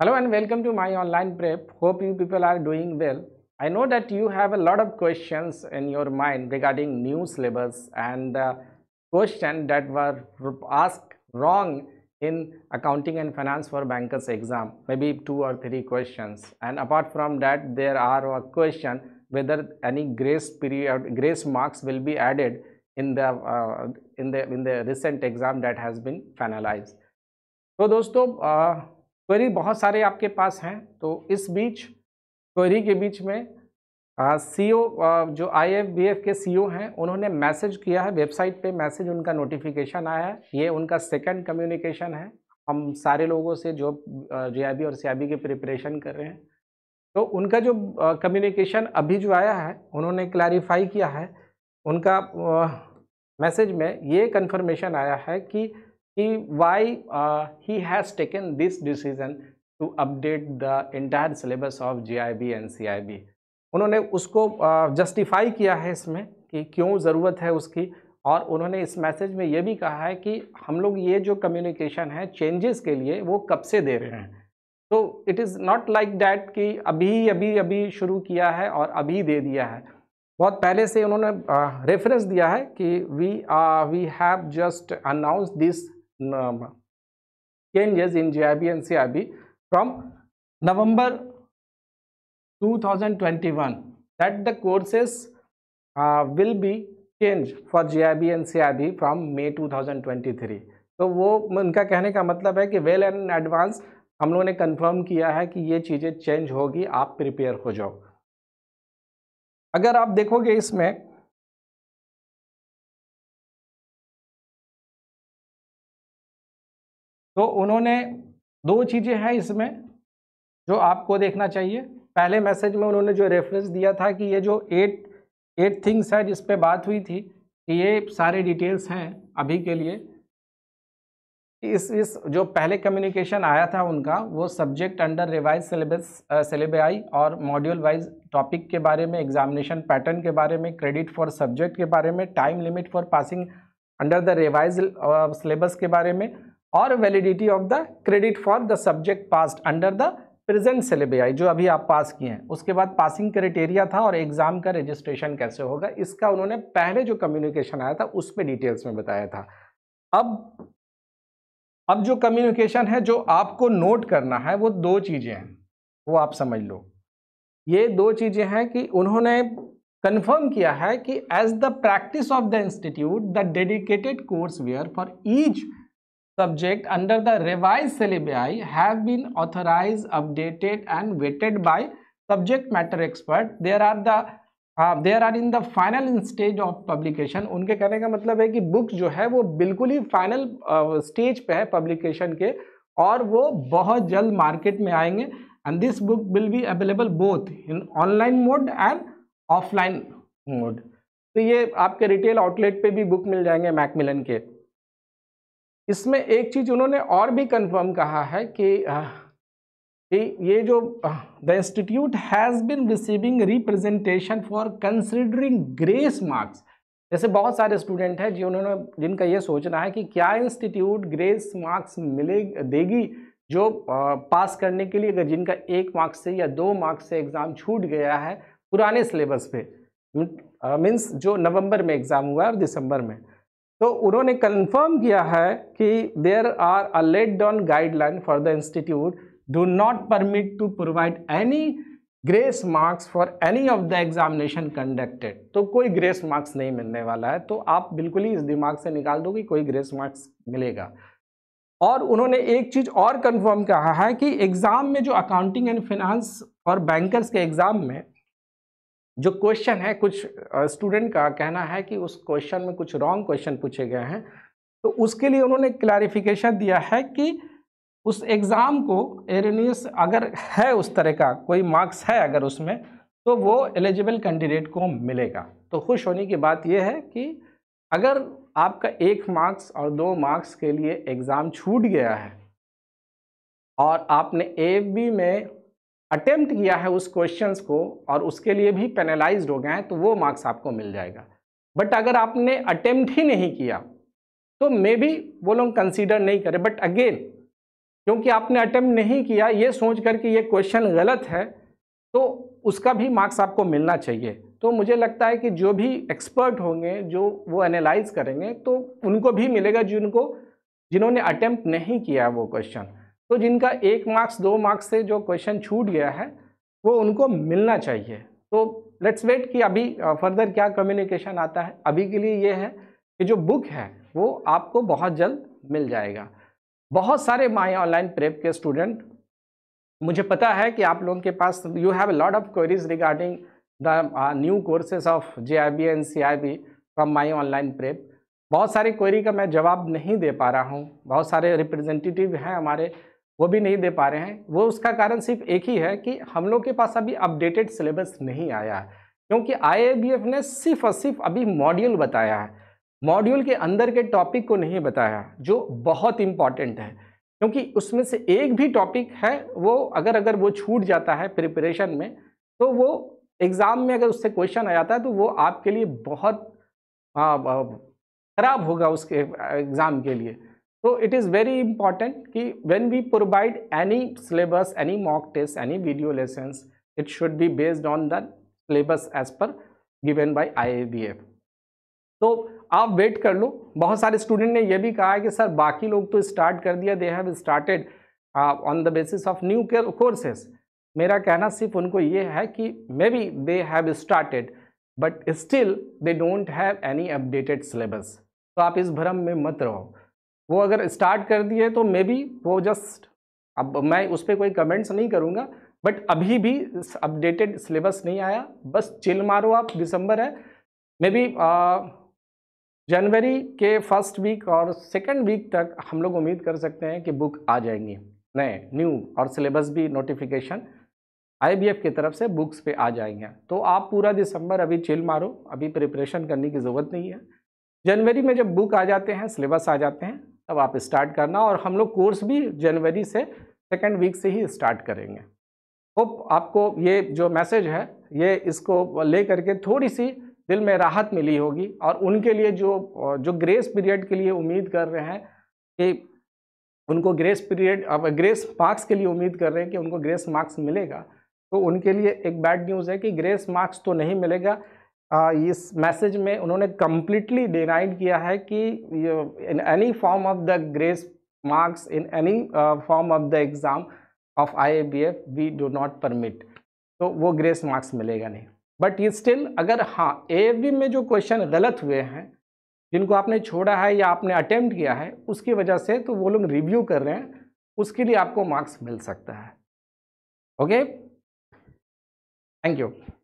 Hello and welcome to my online prep. Hope you people are doing well. I know that you have a lot of questions in your mind regarding new syllabus and uh, questions that were asked wrong in accounting and finance for bankers exam maybe two or three questions and apart from that there are a question whether any grace period grace marks will be added in the uh, in the in the recent exam that has been finalized so dosto uh, query बहुत सारे आपके पास हैं तो इस बीच query के बीच में सी ओ जो I F B F के सी ओ हैं उन्होंने मैसेज किया है वेबसाइट पे मैसेज उनका नोटिफिकेशन आया है ये उनका सेकंड कम्युनिकेशन है हम सारे लोगों से जो जे और सी के प्रिपरेशन कर रहे हैं तो उनका जो कम्युनिकेशन अभी जो आया है उन्होंने क्लैरिफाई किया है उनका मैसेज में ये कन्फर्मेशन आया है कि he why uh, he has taken this decision to update the entire syllabus of GIB and CIB उन्होंने उसको जस्टिफाई uh, किया है इसमें कि क्यों ज़रूरत है उसकी और उन्होंने इस मैसेज में ये भी कहा है कि हम लोग ये जो कम्युनिकेशन है चेंजेस के लिए वो कब से दे रहे हैं तो it is not like that कि अभी अभी अभी शुरू किया है और अभी दे दिया है बहुत पहले से उन्होंने रेफरेंस uh, दिया है कि we we have just announce this changes in JIB and CIB from November 2021 that the courses uh, will be changed for JIB and CIB from May 2023. तो वो उनका कहने का मतलब है कि वेल एंड एडवांस हम लोगों ने कंफर्म किया है कि ये चीज़ें चेंज होगी आप प्रिपेयर हो जाओ अगर आप देखोगे इसमें तो उन्होंने दो चीज़ें हैं इसमें जो आपको देखना चाहिए पहले मैसेज में उन्होंने जो रेफरेंस दिया था कि ये जो एट एट थिंग्स है जिस पर बात हुई थी कि ये सारे डिटेल्स हैं अभी के लिए इस इस जो पहले कम्युनिकेशन आया था उनका वो subject under revise syllabus syllabi और मॉड्यूल वाइज टॉपिक के बारे में एग्जामिनेशन पैटर्न के बारे में क्रेडिट फॉर सब्जेक्ट के बारे में time limit for passing under the revise syllabus के बारे में और validity of the credit for the subject passed under the present syllabi जो अभी आप पास किए हैं उसके बाद पासिंग क्राइटेरिया था और एग्ज़ाम का रजिस्ट्रेशन कैसे होगा इसका उन्होंने पहले जो कम्युनिकेशन आया था उस पर डिटेल्स में बताया था अब अब जो कम्युनिकेशन है जो आपको नोट करना है वो दो चीज़ें हैं वो आप समझ लो ये दो चीज़ें हैं कि उन्होंने कन्फर्म किया है कि as the practice of the institute the dedicated courseware for each subject under the revised syllabi have been authorized updated and vetted by subject matter expert there are the there are in the final stage of publication उनके कहने का मतलब है कि book जो है वो बिल्कुल ही फाइनल स्टेज uh, पे है पब्लिकेशन के और वो बहुत जल्द मार्केट में आएंगे and this book will be available both in online mode and offline mode तो ये आपके रिटेल आउटलेट पे भी बुक मिल जाएंगे मैकमिलन के इसमें एक चीज़ उन्होंने और भी कंफर्म कहा है कि ये जो the institute has been receiving representation for considering grace marks जैसे बहुत सारे स्टूडेंट हैं जिन्होंने जिनका ये सोचना है कि क्या इंस्टीट्यूट ग्रेस मार्क्स मिले देगी जो पास करने के लिए अगर जिनका एक मार्क्स से या दो मार्क्स से एग्ज़ाम छूट गया है पुराने सिलेबस पे मीन्स जो नवंबर में एग्ज़ाम हुआ है और दिसंबर में तो उन्होंने कन्फर्म किया है कि there are a laid down guideline for the institute do not permit to provide any grace marks for any of the examination conducted तो कोई ग्रेस मार्क्स नहीं मिलने वाला है तो आप बिल्कुल ही इस दिमाग से निकाल दो कि कोई ग्रेस मार्क्स मिलेगा और उन्होंने एक चीज़ और कन्फर्म कहा है कि एग्ज़ाम में जो अकाउंटिंग एंड फिनांस और बैंकर्स के एग्ज़ाम में जो क्वेश्चन है कुछ स्टूडेंट का कहना है कि उस क्वेश्चन में कुछ रॉन्ग क्वेश्चन पूछे गए हैं तो उसके लिए उन्होंने क्लैरिफिकेशन दिया है कि उस एग्ज़ाम को एरेनियस अगर है उस तरह का कोई मार्क्स है अगर उसमें तो वो एलिजिबल कैंडिडेट को मिलेगा तो खुश होने की बात यह है कि अगर आपका एक मार्क्स और दो मार्क्स के लिए एग्ज़ाम छूट गया है और आपने ए बी में अटेम्प्ट किया है उस क्वेश्चन को और उसके लिए भी पेनालाइज हो गए हैं तो वो मार्क्स आपको मिल जाएगा बट अगर आपने अटेम्प्ट ही नहीं किया तो मे बी वो लोग कंसिडर नहीं करें बट अगेन क्योंकि आपने अटेम्प्ट नहीं किया ये सोच कर कि ये क्वेश्चन गलत है तो उसका भी मार्क्स आपको मिलना चाहिए तो मुझे लगता है कि जो भी एक्सपर्ट होंगे जो वो एनालाइज करेंगे तो उनको भी मिलेगा जिनको जिन्होंने अटेम्प्ट नहीं किया वो क्वेश्चन तो जिनका एक मार्क्स दो मार्क्स से जो क्वेश्चन छूट गया है वो उनको मिलना चाहिए तो लेट्स वेट कि अभी फर्दर क्या कम्युनिकेशन आता है अभी के लिए ये है कि जो बुक है वो आपको बहुत जल्द मिल जाएगा बहुत सारे माई ऑनलाइन प्रेप के स्टूडेंट मुझे पता है कि आप लोगों के पास you have a lot of queries regarding the new courses of J I B and C I B from my online prep बहुत सारे क्वेरी का मैं जवाब नहीं दे पा रहा हूँ बहुत सारे रिप्रेजेंटेटिव हैं हमारे वो भी नहीं दे पा रहे हैं वो उसका कारण सिर्फ एक ही है कि हम लोग के पास अभी अपडेटेड सिलेबस नहीं आया है क्योंकि आई ने सिर्फ और सिर्फ अभी मॉड्यूल बताया है मॉड्यूल के अंदर के टॉपिक को नहीं बताया जो बहुत इम्पॉर्टेंट है क्योंकि उसमें से एक भी टॉपिक है वो अगर अगर वो छूट जाता है प्रिपरेशन में तो वो एग्ज़ाम में अगर उससे क्वेश्चन आ जाता है तो वो आपके लिए बहुत ख़राब होगा उसके एग्ज़ाम के लिए तो इट इज़ वेरी important कि when we provide any syllabus any mock test any video lessons, it should be based on the syllabus as per given by F तो आप वेट कर लो बहुत सारे स्टूडेंट ने यह भी कहा है कि सर बाकी लोग तो स्टार्ट कर दिया they have started on the basis of new courses मेरा कहना सिर्फ उनको ये है कि maybe they have started but still they don't have any updated syllabus तो आप इस भ्रम में मत रहो वो अगर स्टार्ट कर दिए तो मे बी वो जस्ट अब मैं उस पर कोई कमेंट्स नहीं करूँगा बट अभी भी अपडेटेड सिलेबस नहीं आया बस चिल मारो आप दिसंबर है मे बी जनवरी के फर्स्ट वीक और सेकेंड वीक तक हम लोग उम्मीद कर सकते हैं कि बुक आ जाएंगी नए न्यू और सिलेबस भी नोटिफिकेशन आईबीएफ की तरफ से बुक्स पे आ जाएंगे तो आप पूरा दिसंबर अभी चिल मारो अभी प्रिपरेशन करने की ज़रूरत नहीं है जनवरी में जब बुक आ जाते हैं सिलेबस आ जाते हैं तब आप स्टार्ट करना और हम लोग कोर्स भी जनवरी से सेकेंड वीक से ही स्टार्ट करेंगे होप आपको ये जो मैसेज है ये इसको ले करके थोड़ी सी दिल में राहत मिली होगी और उनके लिए जो जो ग्रेस पीरियड के लिए उम्मीद कर रहे हैं कि उनको ग्रेस पीरियड अब ग्रेस मार्क्स के लिए उम्मीद कर रहे हैं कि उनको ग्रेस मार्क्स मिलेगा तो उनके लिए एक बैड न्यूज़ है कि ग्रेस मार्क्स तो नहीं मिलेगा इस मैसेज में उन्होंने कम्प्लीटली डिनाइड किया है कि in any form of the grace marks in any form of the exam of I A B F we do not permit तो वो ग्रेस मार्क्स मिलेगा नहीं बट ये स्टिल अगर हाँ ए में जो क्वेश्चन गलत हुए हैं जिनको आपने छोड़ा है या आपने अटैम्प्ट किया है उसकी वजह से तो वो लोग रिव्यू कर रहे हैं उसके लिए आपको मार्क्स मिल सकता है ओके थैंक यू